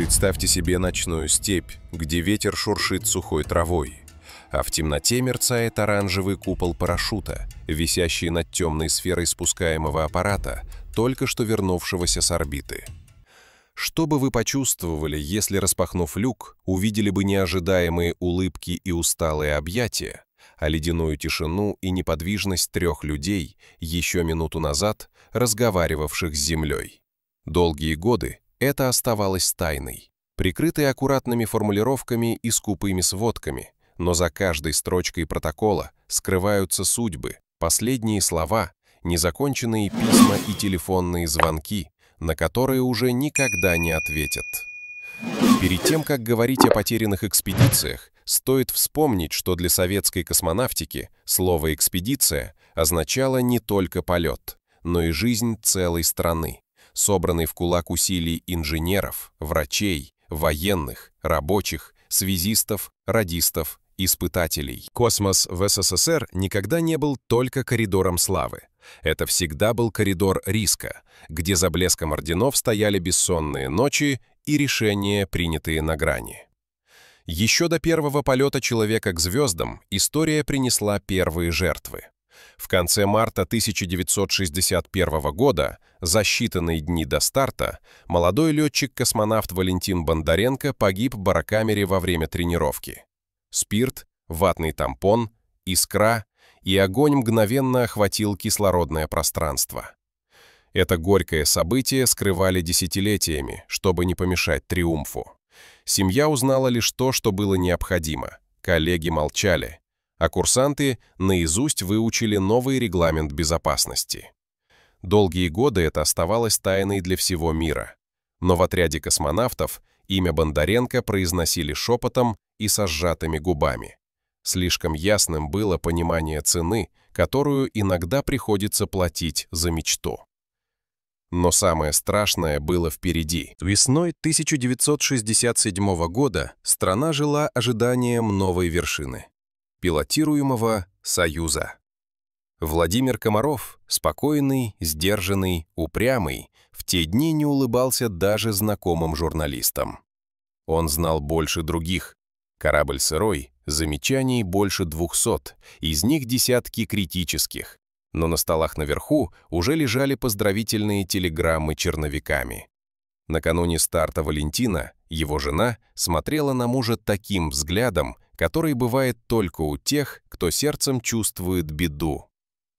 Представьте себе ночную степь, где ветер шуршит сухой травой, а в темноте мерцает оранжевый купол парашюта, висящий над темной сферой спускаемого аппарата, только что вернувшегося с орбиты. Что бы вы почувствовали, если, распахнув люк, увидели бы неожидаемые улыбки и усталые объятия, а ледяную тишину и неподвижность трех людей, еще минуту назад разговаривавших с Землей? Долгие годы это оставалось тайной, прикрытой аккуратными формулировками и скупыми сводками, но за каждой строчкой протокола скрываются судьбы, последние слова, незаконченные письма и телефонные звонки, на которые уже никогда не ответят. Перед тем, как говорить о потерянных экспедициях, стоит вспомнить, что для советской космонавтики слово «экспедиция» означало не только полет, но и жизнь целой страны собранный в кулак усилий инженеров, врачей, военных, рабочих, связистов, радистов, испытателей. Космос в СССР никогда не был только коридором славы. Это всегда был коридор риска, где за блеском орденов стояли бессонные ночи и решения, принятые на грани. Еще до первого полета человека к звездам история принесла первые жертвы. В конце марта 1961 года, за считанные дни до старта, молодой летчик-космонавт Валентин Бондаренко погиб в барокамере во время тренировки. Спирт, ватный тампон, искра и огонь мгновенно охватил кислородное пространство. Это горькое событие скрывали десятилетиями, чтобы не помешать триумфу. Семья узнала лишь то, что было необходимо. Коллеги молчали, а курсанты наизусть выучили новый регламент безопасности. Долгие годы это оставалось тайной для всего мира. Но в отряде космонавтов имя Бондаренко произносили шепотом и со сжатыми губами. Слишком ясным было понимание цены, которую иногда приходится платить за мечту. Но самое страшное было впереди. Весной 1967 года страна жила ожиданием новой вершины пилотируемого союза. Владимир Комаров, спокойный, сдержанный, упрямый, в те дни не улыбался даже знакомым журналистам. Он знал больше других. Корабль сырой, замечаний больше двухсот, из них десятки критических. Но на столах наверху уже лежали поздравительные телеграммы черновиками. Накануне старта Валентина его жена смотрела на мужа таким взглядом, который бывает только у тех, кто сердцем чувствует беду.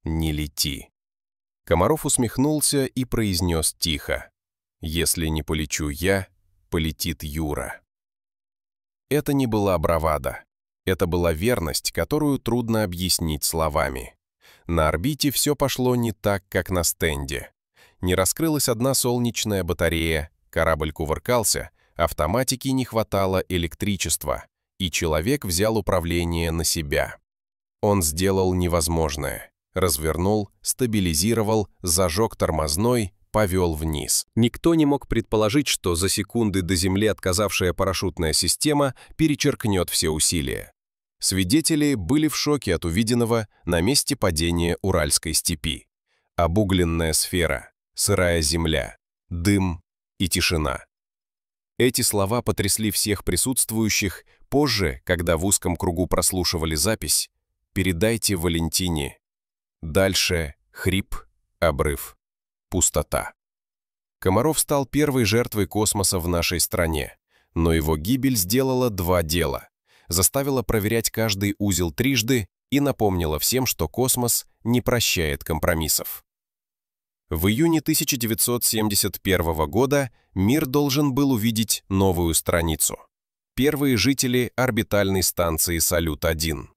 Не лети. Комаров усмехнулся и произнес тихо. «Если не полечу я, полетит Юра». Это не была бравада. Это была верность, которую трудно объяснить словами. На орбите все пошло не так, как на стенде. Не раскрылась одна солнечная батарея, корабль кувыркался, автоматики не хватало электричества и человек взял управление на себя. Он сделал невозможное. Развернул, стабилизировал, зажег тормозной, повел вниз. Никто не мог предположить, что за секунды до земли отказавшая парашютная система перечеркнет все усилия. Свидетели были в шоке от увиденного на месте падения Уральской степи. Обугленная сфера, сырая земля, дым и тишина. Эти слова потрясли всех присутствующих, Позже, когда в узком кругу прослушивали запись, передайте Валентине. Дальше хрип, обрыв, пустота. Комаров стал первой жертвой космоса в нашей стране, но его гибель сделала два дела. Заставила проверять каждый узел трижды и напомнила всем, что космос не прощает компромиссов. В июне 1971 года мир должен был увидеть новую страницу – первые жители орбитальной станции «Салют-1».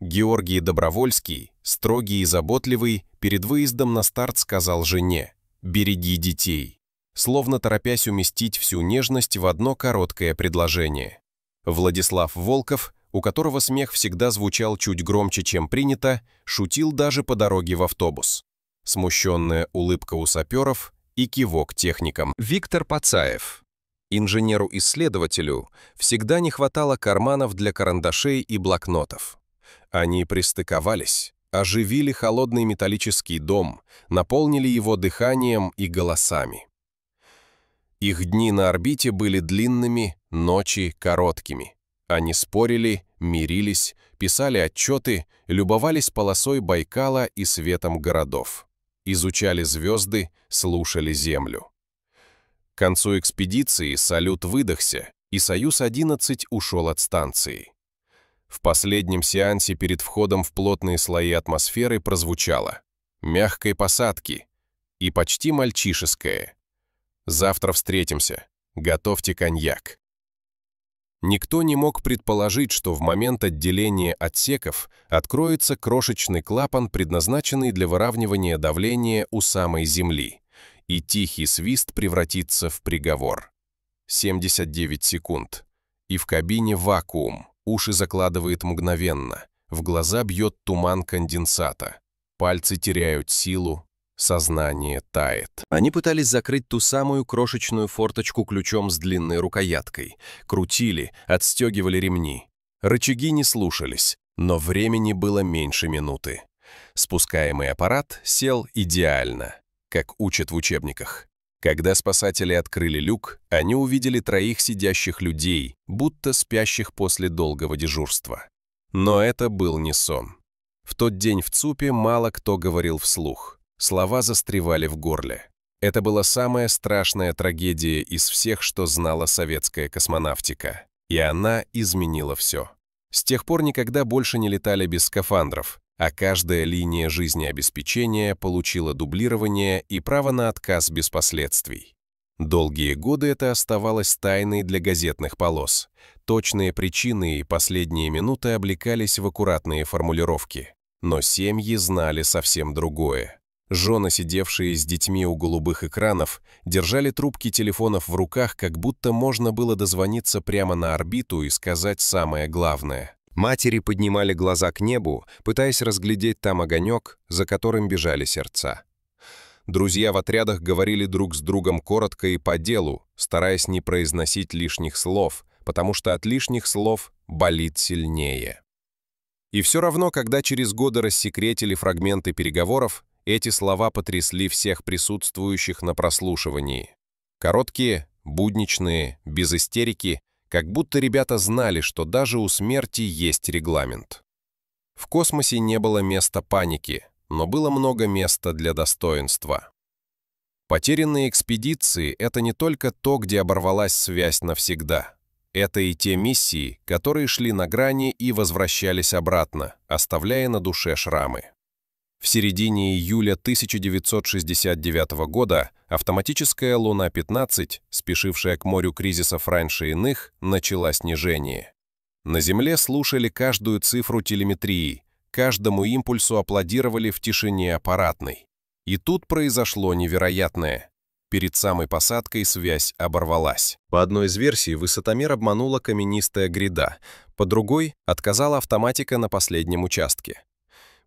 Георгий Добровольский, строгий и заботливый, перед выездом на старт сказал жене «Береги детей», словно торопясь уместить всю нежность в одно короткое предложение. Владислав Волков, у которого смех всегда звучал чуть громче, чем принято, шутил даже по дороге в автобус. Смущенная улыбка у саперов и кивок техникам. Виктор Пацаев, Инженеру-исследователю всегда не хватало карманов для карандашей и блокнотов. Они пристыковались, оживили холодный металлический дом, наполнили его дыханием и голосами. Их дни на орбите были длинными, ночи короткими. Они спорили, мирились, писали отчеты, любовались полосой Байкала и светом городов. Изучали звезды, слушали Землю. К концу экспедиции салют выдохся, и «Союз-11» ушел от станции. В последнем сеансе перед входом в плотные слои атмосферы прозвучало «мягкой посадки» и почти мальчишеское «завтра встретимся, готовьте коньяк». Никто не мог предположить, что в момент отделения отсеков откроется крошечный клапан, предназначенный для выравнивания давления у самой Земли и тихий свист превратится в приговор. 79 секунд. И в кабине вакуум, уши закладывает мгновенно, в глаза бьет туман конденсата, пальцы теряют силу, сознание тает. Они пытались закрыть ту самую крошечную форточку ключом с длинной рукояткой, крутили, отстегивали ремни. Рычаги не слушались, но времени было меньше минуты. Спускаемый аппарат сел идеально как учат в учебниках. Когда спасатели открыли люк, они увидели троих сидящих людей, будто спящих после долгого дежурства. Но это был не сон. В тот день в ЦУПе мало кто говорил вслух. Слова застревали в горле. Это была самая страшная трагедия из всех, что знала советская космонавтика. И она изменила все. С тех пор никогда больше не летали без скафандров, а каждая линия жизнеобеспечения получила дублирование и право на отказ без последствий. Долгие годы это оставалось тайной для газетных полос. Точные причины и последние минуты облекались в аккуратные формулировки. Но семьи знали совсем другое. Жены, сидевшие с детьми у голубых экранов, держали трубки телефонов в руках, как будто можно было дозвониться прямо на орбиту и сказать самое главное. Матери поднимали глаза к небу, пытаясь разглядеть там огонек, за которым бежали сердца. Друзья в отрядах говорили друг с другом коротко и по делу, стараясь не произносить лишних слов, потому что от лишних слов болит сильнее. И все равно, когда через годы рассекретили фрагменты переговоров, эти слова потрясли всех присутствующих на прослушивании. Короткие, будничные, без истерики — как будто ребята знали, что даже у смерти есть регламент. В космосе не было места паники, но было много места для достоинства. Потерянные экспедиции — это не только то, где оборвалась связь навсегда. Это и те миссии, которые шли на грани и возвращались обратно, оставляя на душе шрамы. В середине июля 1969 года автоматическая Луна-15, спешившая к морю кризисов раньше иных, начала снижение. На Земле слушали каждую цифру телеметрии, каждому импульсу аплодировали в тишине аппаратной. И тут произошло невероятное. Перед самой посадкой связь оборвалась. По одной из версий высотомер обманула каменистая гряда, по другой — отказала автоматика на последнем участке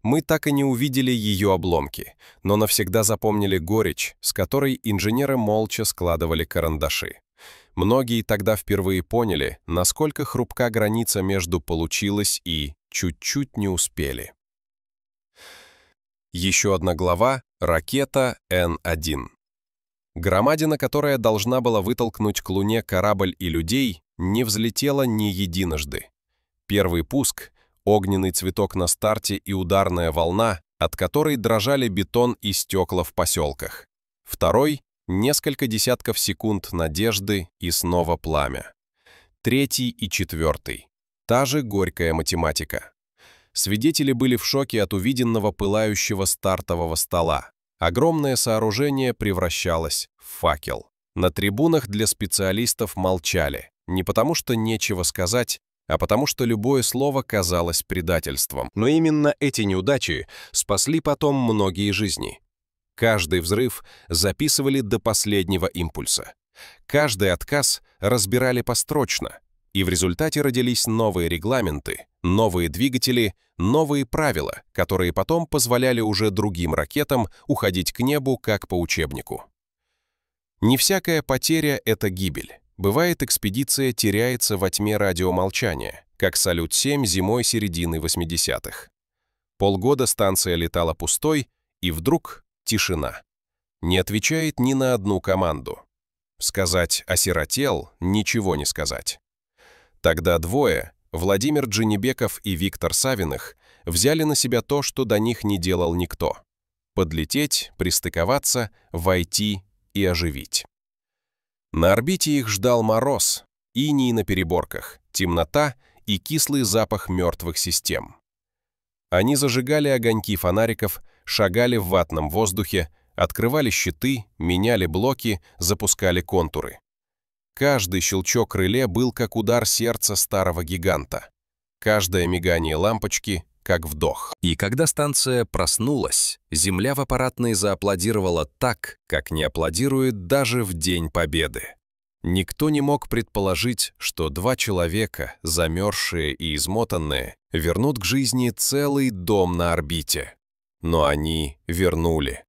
мы так и не увидели ее обломки, но навсегда запомнили горечь, с которой инженеры молча складывали карандаши. Многие тогда впервые поняли, насколько хрупка граница между «получилось» и «чуть-чуть не успели». Еще одна глава «Ракета Н-1». Громадина, которая должна была вытолкнуть к Луне корабль и людей, не взлетела ни единожды. Первый пуск огненный цветок на старте и ударная волна, от которой дрожали бетон и стекла в поселках. Второй — несколько десятков секунд надежды и снова пламя. Третий и четвертый — та же горькая математика. Свидетели были в шоке от увиденного пылающего стартового стола. Огромное сооружение превращалось в факел. На трибунах для специалистов молчали. Не потому что нечего сказать, а потому что любое слово казалось предательством. Но именно эти неудачи спасли потом многие жизни. Каждый взрыв записывали до последнего импульса. Каждый отказ разбирали построчно, и в результате родились новые регламенты, новые двигатели, новые правила, которые потом позволяли уже другим ракетам уходить к небу как по учебнику. Не всякая потеря — это гибель. Бывает, экспедиция теряется во тьме радиомолчания, как «Салют-7» зимой середины 80-х. Полгода станция летала пустой, и вдруг тишина. Не отвечает ни на одну команду. Сказать «осиротел» — ничего не сказать. Тогда двое, Владимир Джинибеков и Виктор Савиных, взяли на себя то, что до них не делал никто. Подлететь, пристыковаться, войти и оживить. На орбите их ждал мороз, иней на переборках, темнота и кислый запах мертвых систем. Они зажигали огоньки фонариков, шагали в ватном воздухе, открывали щиты, меняли блоки, запускали контуры. Каждый щелчок реле был как удар сердца старого гиганта. Каждое мигание лампочки как вдох. И когда станция проснулась, Земля в аппаратной зааплодировала так, как не аплодирует даже в День Победы. Никто не мог предположить, что два человека, замерзшие и измотанные, вернут к жизни целый дом на орбите. Но они вернули.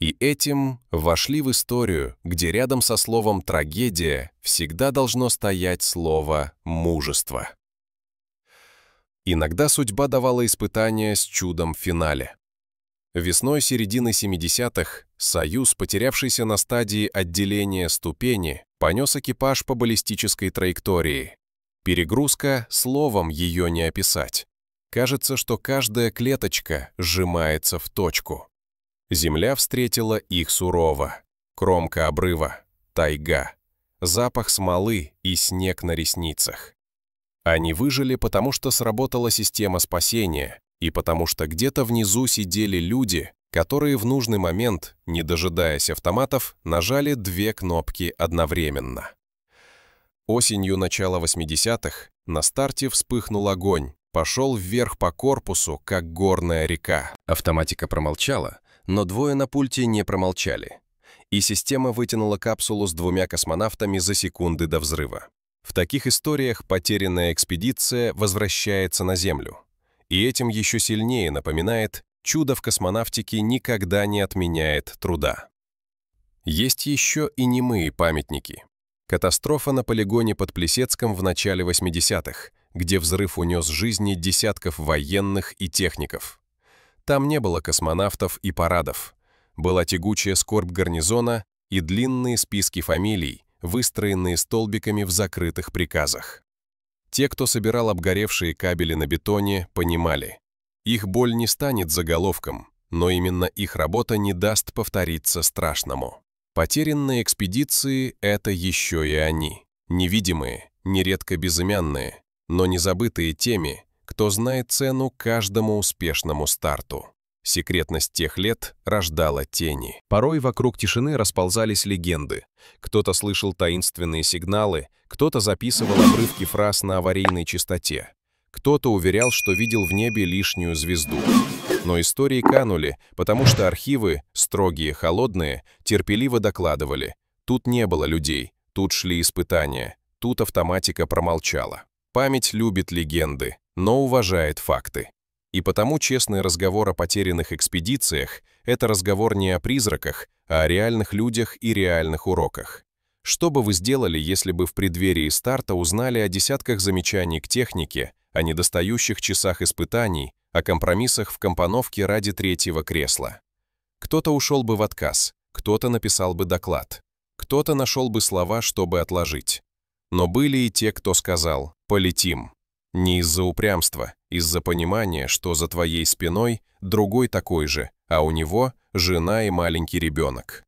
И этим вошли в историю, где рядом со словом «трагедия» всегда должно стоять слово «мужество». Иногда судьба давала испытания с чудом в финале. Весной середины 70-х Союз, потерявшийся на стадии отделения ступени, понес экипаж по баллистической траектории. Перегрузка словом ее не описать. Кажется, что каждая клеточка сжимается в точку. Земля встретила их сурово. Кромка обрыва, тайга, запах смолы и снег на ресницах. Они выжили, потому что сработала система спасения, и потому что где-то внизу сидели люди, которые в нужный момент, не дожидаясь автоматов, нажали две кнопки одновременно. Осенью начала 80-х на старте вспыхнул огонь, пошел вверх по корпусу, как горная река. Автоматика промолчала, но двое на пульте не промолчали. И система вытянула капсулу с двумя космонавтами за секунды до взрыва. В таких историях потерянная экспедиция возвращается на Землю. И этим еще сильнее напоминает, чудо в космонавтике никогда не отменяет труда. Есть еще и немые памятники. Катастрофа на полигоне под Плесецком в начале 80-х, где взрыв унес жизни десятков военных и техников. Там не было космонавтов и парадов. Была тягучая скорбь гарнизона и длинные списки фамилий, выстроенные столбиками в закрытых приказах. Те, кто собирал обгоревшие кабели на бетоне, понимали, их боль не станет заголовком, но именно их работа не даст повториться страшному. Потерянные экспедиции — это еще и они. Невидимые, нередко безымянные, но не забытые теми, кто знает цену каждому успешному старту. Секретность тех лет рождала тени. Порой вокруг тишины расползались легенды. Кто-то слышал таинственные сигналы, кто-то записывал обрывки фраз на аварийной частоте. Кто-то уверял, что видел в небе лишнюю звезду. Но истории канули, потому что архивы, строгие, холодные, терпеливо докладывали. Тут не было людей, тут шли испытания, тут автоматика промолчала. Память любит легенды, но уважает факты. И потому честный разговор о потерянных экспедициях – это разговор не о призраках, а о реальных людях и реальных уроках. Что бы вы сделали, если бы в преддверии старта узнали о десятках замечаний к технике, о недостающих часах испытаний, о компромиссах в компоновке ради третьего кресла? Кто-то ушел бы в отказ, кто-то написал бы доклад, кто-то нашел бы слова, чтобы отложить. Но были и те, кто сказал «полетим». Не из-за упрямства, из-за понимания, что за твоей спиной другой такой же, а у него жена и маленький ребенок.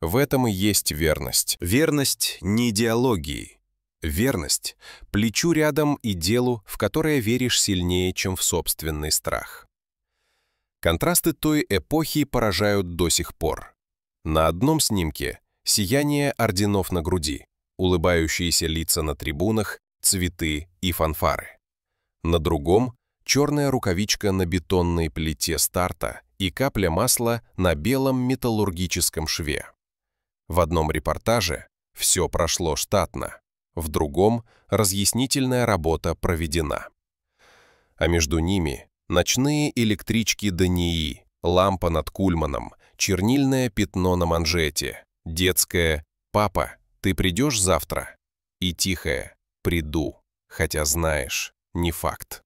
В этом и есть верность. Верность не идеологии. Верность – плечу рядом и делу, в которое веришь сильнее, чем в собственный страх. Контрасты той эпохи поражают до сих пор. На одном снимке – сияние орденов на груди, улыбающиеся лица на трибунах, цветы и фанфары на другом – черная рукавичка на бетонной плите старта и капля масла на белом металлургическом шве. В одном репортаже все прошло штатно, в другом разъяснительная работа проведена. А между ними ночные электрички Дании, лампа над Кульманом, чернильное пятно на манжете, детское «Папа, ты придешь завтра?» и тихое «Приду, хотя знаешь, не факт.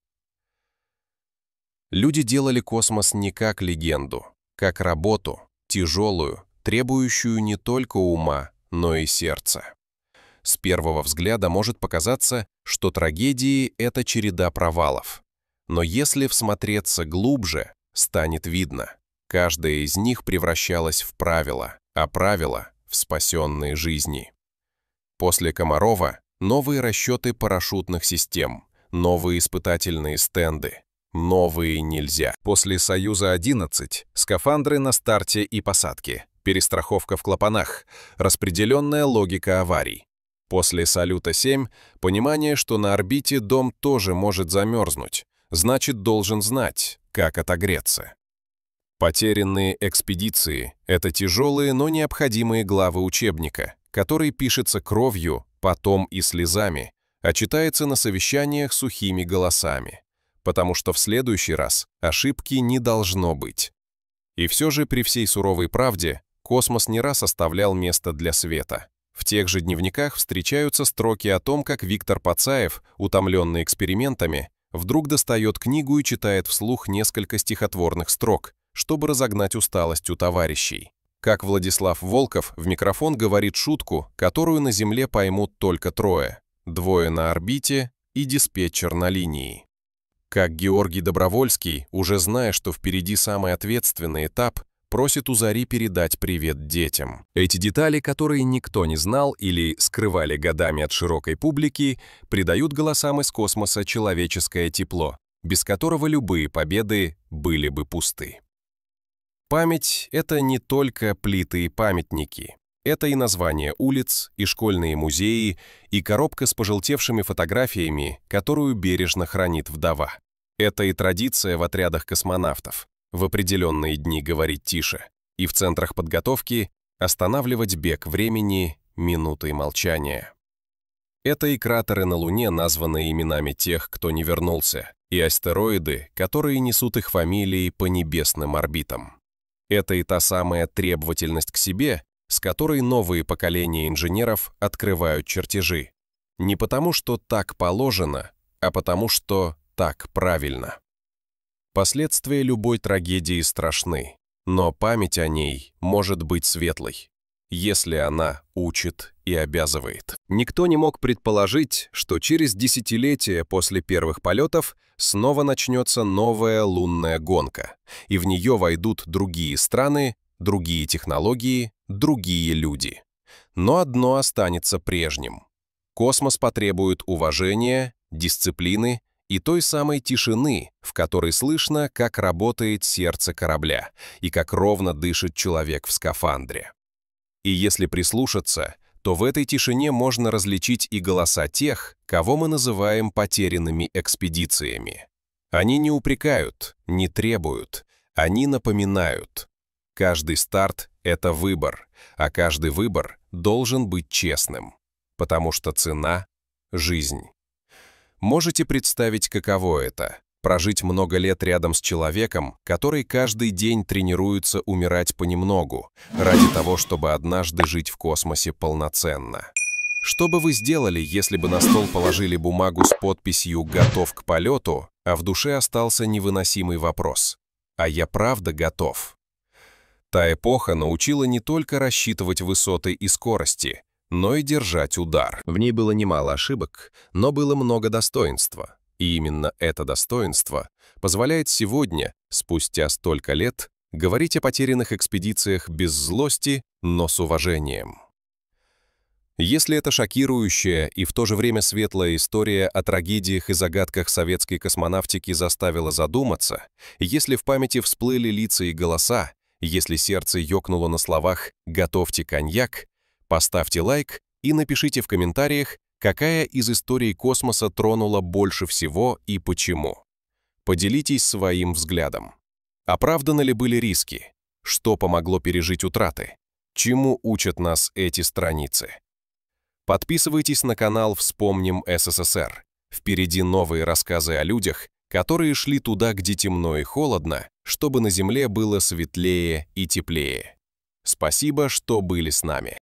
Люди делали космос не как легенду, как работу, тяжелую, требующую не только ума, но и сердца. С первого взгляда может показаться, что трагедии — это череда провалов. Но если всмотреться глубже, станет видно. Каждая из них превращалась в правило, а правило — в спасенные жизни. После Комарова — новые расчеты парашютных систем, новые испытательные стенды. Новые нельзя. После «Союза-11» скафандры на старте и посадке, перестраховка в клапанах, распределенная логика аварий. После «Салюта-7» понимание, что на орбите дом тоже может замерзнуть, значит, должен знать, как отогреться. Потерянные экспедиции — это тяжелые, но необходимые главы учебника, который пишется кровью, потом и слезами, а читается на совещаниях сухими голосами, потому что в следующий раз ошибки не должно быть. И все же при всей суровой правде космос не раз оставлял место для света. В тех же дневниках встречаются строки о том, как Виктор Пацаев, утомленный экспериментами, вдруг достает книгу и читает вслух несколько стихотворных строк, чтобы разогнать усталость у товарищей. Как Владислав Волков в микрофон говорит шутку, которую на Земле поймут только трое двое на орбите и диспетчер на линии. Как Георгий Добровольский, уже зная, что впереди самый ответственный этап, просит у Зари передать привет детям. Эти детали, которые никто не знал или скрывали годами от широкой публики, придают голосам из космоса человеческое тепло, без которого любые победы были бы пусты. Память — это не только плиты и памятники. Это и название улиц, и школьные музеи, и коробка с пожелтевшими фотографиями, которую бережно хранит вдова. Это и традиция в отрядах космонавтов – в определенные дни говорить тише, и в центрах подготовки останавливать бег времени минутой молчания. Это и кратеры на Луне, названные именами тех, кто не вернулся, и астероиды, которые несут их фамилии по небесным орбитам. Это и та самая требовательность к себе, с которой новые поколения инженеров открывают чертежи. Не потому, что так положено, а потому, что так правильно. Последствия любой трагедии страшны, но память о ней может быть светлой, если она учит и обязывает. Никто не мог предположить, что через десятилетия после первых полетов снова начнется новая лунная гонка, и в нее войдут другие страны другие технологии, другие люди. Но одно останется прежним. Космос потребует уважения, дисциплины и той самой тишины, в которой слышно, как работает сердце корабля и как ровно дышит человек в скафандре. И если прислушаться, то в этой тишине можно различить и голоса тех, кого мы называем потерянными экспедициями. Они не упрекают, не требуют, они напоминают, Каждый старт — это выбор, а каждый выбор должен быть честным, потому что цена — жизнь. Можете представить, каково это — прожить много лет рядом с человеком, который каждый день тренируется умирать понемногу, ради того, чтобы однажды жить в космосе полноценно. Что бы вы сделали, если бы на стол положили бумагу с подписью «Готов к полету», а в душе остался невыносимый вопрос «А я правда готов?» Та эпоха научила не только рассчитывать высоты и скорости, но и держать удар. В ней было немало ошибок, но было много достоинства. И именно это достоинство позволяет сегодня, спустя столько лет, говорить о потерянных экспедициях без злости, но с уважением. Если это шокирующая и в то же время светлая история о трагедиях и загадках советской космонавтики заставила задуматься, если в памяти всплыли лица и голоса, если сердце ёкнуло на словах «Готовьте коньяк», поставьте лайк и напишите в комментариях, какая из историй космоса тронула больше всего и почему. Поделитесь своим взглядом. Оправданы ли были риски? Что помогло пережить утраты? Чему учат нас эти страницы? Подписывайтесь на канал «Вспомним СССР». Впереди новые рассказы о людях, которые шли туда, где темно и холодно, чтобы на земле было светлее и теплее. Спасибо, что были с нами.